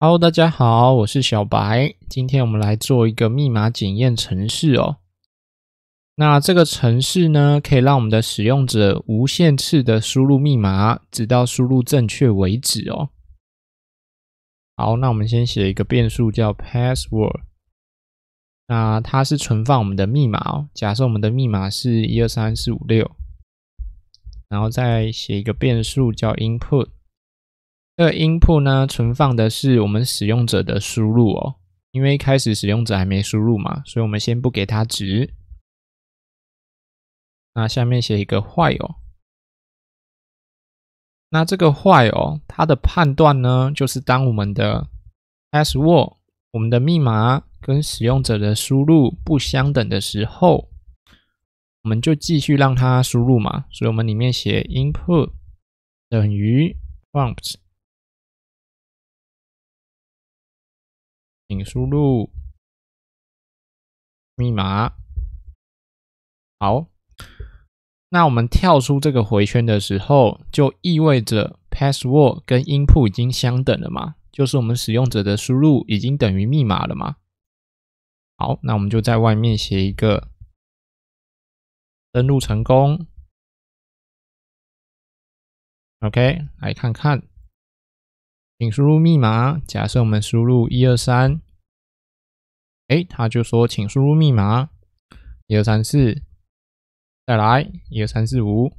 Hello，大家好，我是小白。今天我们来做一个密码检验程式哦。那这个程式呢，可以让我们的使用者无限次的输入密码，直到输入正确为止哦。好，那我们先写一个变数叫 password，那它是存放我们的密码哦。假设我们的密码是一二三四五六，然后再写一个变数叫 input。这个 input 呢，存放的是我们使用者的输入哦。因为开始使用者还没输入嘛，所以我们先不给它值。那下面写一个坏哦。那这个坏哦，它的判断呢，就是当我们的 password，我们的密码跟使用者的输入不相等的时候，我们就继续让它输入嘛。所以，我们里面写 input 等于 prompt。请输入密码。好，那我们跳出这个回圈的时候，就意味着 password 跟 input 已经相等了嘛？就是我们使用者的输入已经等于密码了嘛？好，那我们就在外面写一个登录成功。OK，来看看。请输入密码。假设我们输入一二三，哎，他就说请输入密码。一二三四，再来一二三四五，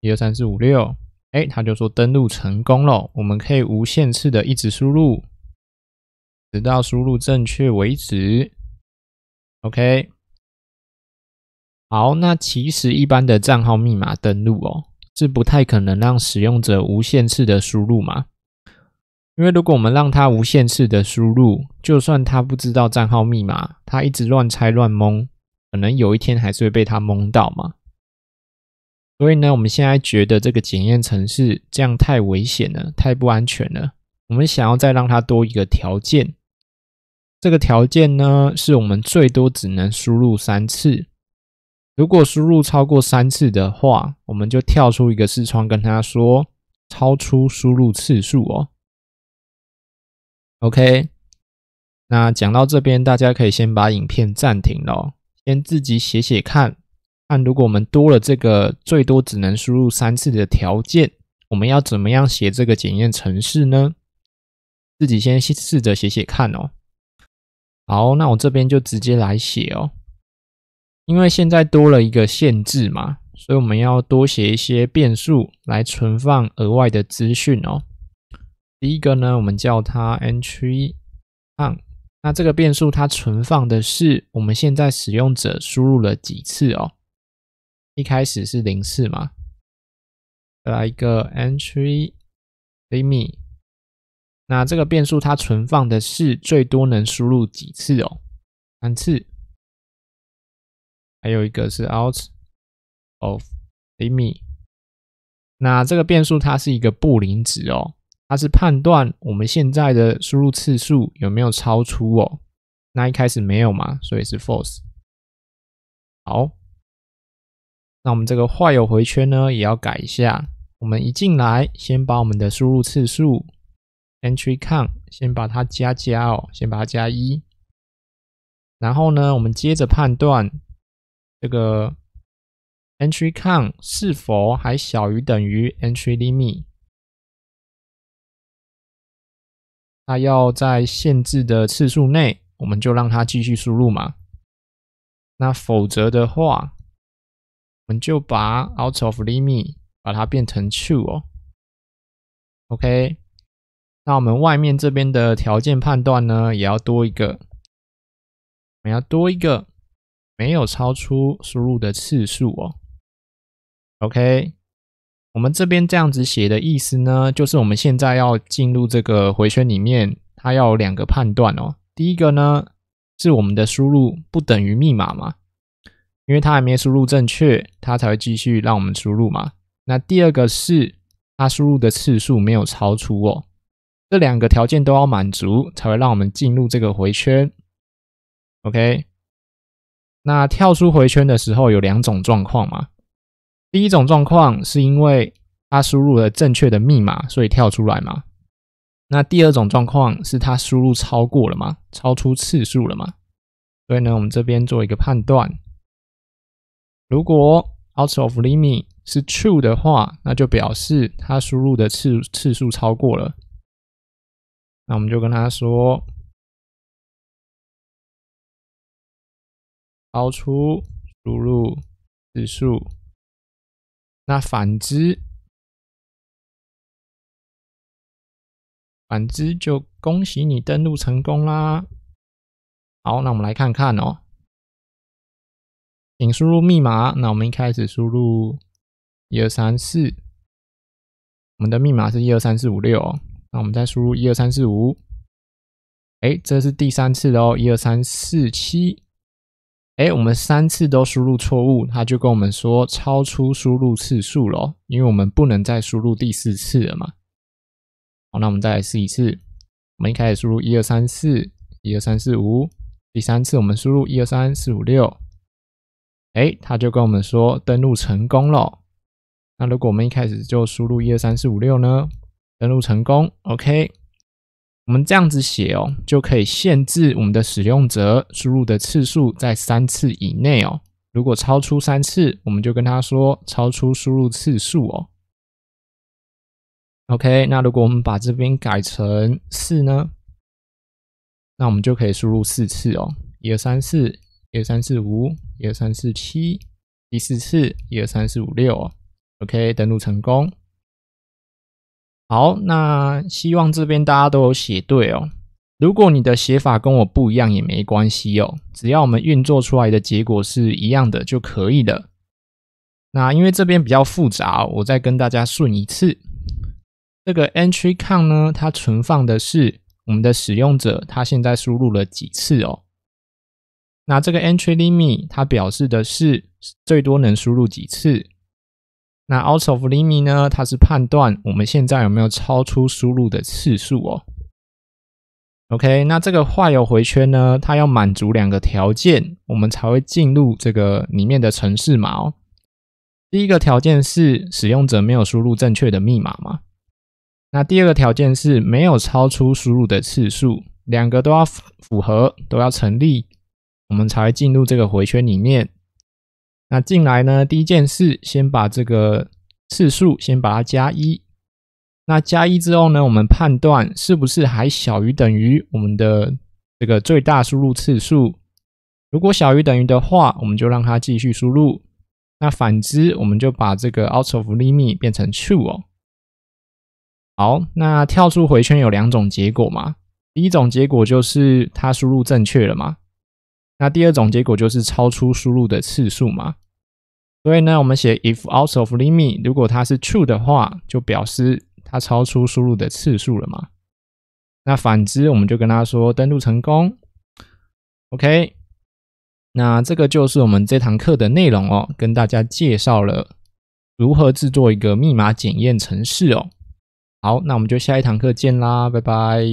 一二三四五六，哎，他就说登录成功了。我们可以无限次的一直输入，直到输入正确为止。OK，好，那其实一般的账号密码登录哦，是不太可能让使用者无限次的输入嘛。因为如果我们让他无限次的输入，就算他不知道账号密码，他一直乱猜乱蒙，可能有一天还是会被他蒙到嘛。所以呢，我们现在觉得这个检验程式这样太危险了，太不安全了。我们想要再让它多一个条件，这个条件呢，是我们最多只能输入三次。如果输入超过三次的话，我们就跳出一个视窗跟他说，超出输入次数哦。OK，那讲到这边，大家可以先把影片暂停哦，先自己写写看。看如果我们多了这个，最多只能输入三次的条件，我们要怎么样写这个检验程式呢？自己先试着写写看哦。好，那我这边就直接来写哦，因为现在多了一个限制嘛，所以我们要多写一些变数来存放额外的资讯哦。第一个呢，我们叫它 entry o n 那这个变数它存放的是我们现在使用者输入了几次哦，一开始是零次嘛。再来一个 entry limit，那这个变数它存放的是最多能输入几次哦，三次。还有一个是 out of limit，那这个变数它是一个不零值哦。它是判断我们现在的输入次数有没有超出哦。那一开始没有嘛，所以是 false。好，那我们这个坏有回圈呢，也要改一下。我们一进来，先把我们的输入次数 entry count 先把它加加哦，先把它加一。然后呢，我们接着判断这个 entry count 是否还小于等于 entry limit。它要在限制的次数内，我们就让它继续输入嘛。那否则的话，我们就把 out of limit 把它变成 true 哦。OK，那我们外面这边的条件判断呢，也要多一个，我们要多一个没有超出输入的次数哦。OK。我们这边这样子写的意思呢，就是我们现在要进入这个回圈里面，它要有两个判断哦。第一个呢是我们的输入不等于密码嘛，因为它还没输入正确，它才会继续让我们输入嘛。那第二个是它输入的次数没有超出哦，这两个条件都要满足才会让我们进入这个回圈。OK，那跳出回圈的时候有两种状况嘛。第一种状况是因为他输入了正确的密码，所以跳出来嘛。那第二种状况是他输入超过了吗？超出次数了吗？所以呢，我们这边做一个判断，如果 out of limit 是 true 的话，那就表示他输入的次次数超过了。那我们就跟他说，超出输入次数。那反之，反之就恭喜你登录成功啦。好，那我们来看看哦。请输入密码。那我们一开始输入一二三四，我们的密码是一二三四五六。那我们再输入一二三四五。哎，这是第三次哦，一二三四七。哎，我们三次都输入错误，他就跟我们说超出输入次数了，因为我们不能再输入第四次了嘛。好，那我们再来试一次，我们一开始输入一二三四一二三四五，第三次我们输入一二三四五六，哎，他就跟我们说登录成功了。那如果我们一开始就输入一二三四五六呢？登录成功，OK。我们这样子写哦，就可以限制我们的使用者输入的次数在三次以内哦。如果超出三次，我们就跟他说超出输入次数哦。OK，那如果我们把这边改成四呢，那我们就可以输入四次哦。一二三四，一二三四五，一二三四七，第四次，一二三四五六哦。OK，登录成功。好，那希望这边大家都有写对哦。如果你的写法跟我不一样也没关系哦，只要我们运作出来的结果是一样的就可以了。那因为这边比较复杂，我再跟大家顺一次。这个 entry count 呢，它存放的是我们的使用者他现在输入了几次哦。那这个 entry limit 它表示的是最多能输入几次。那 out of limit 呢？它是判断我们现在有没有超出输入的次数哦。OK，那这个画有回圈呢，它要满足两个条件，我们才会进入这个里面的城市码。哦。第一个条件是使用者没有输入正确的密码嘛？那第二个条件是没有超出输入的次数，两个都要符合，都要成立，我们才会进入这个回圈里面。那进来呢？第一件事，先把这个次数先把它加一。那加一之后呢？我们判断是不是还小于等于我们的这个最大输入次数。如果小于等于的话，我们就让它继续输入。那反之，我们就把这个 out of limit 变成 true 哦。好，那跳出回圈有两种结果嘛。第一种结果就是它输入正确了嘛。那第二种结果就是超出输入的次数嘛，所以呢，我们写 if out of limit，如果它是 true 的话，就表示它超出输入的次数了嘛。那反之，我们就跟他说登录成功。OK，那这个就是我们这堂课的内容哦，跟大家介绍了如何制作一个密码检验程式哦。好，那我们就下一堂课见啦，拜拜。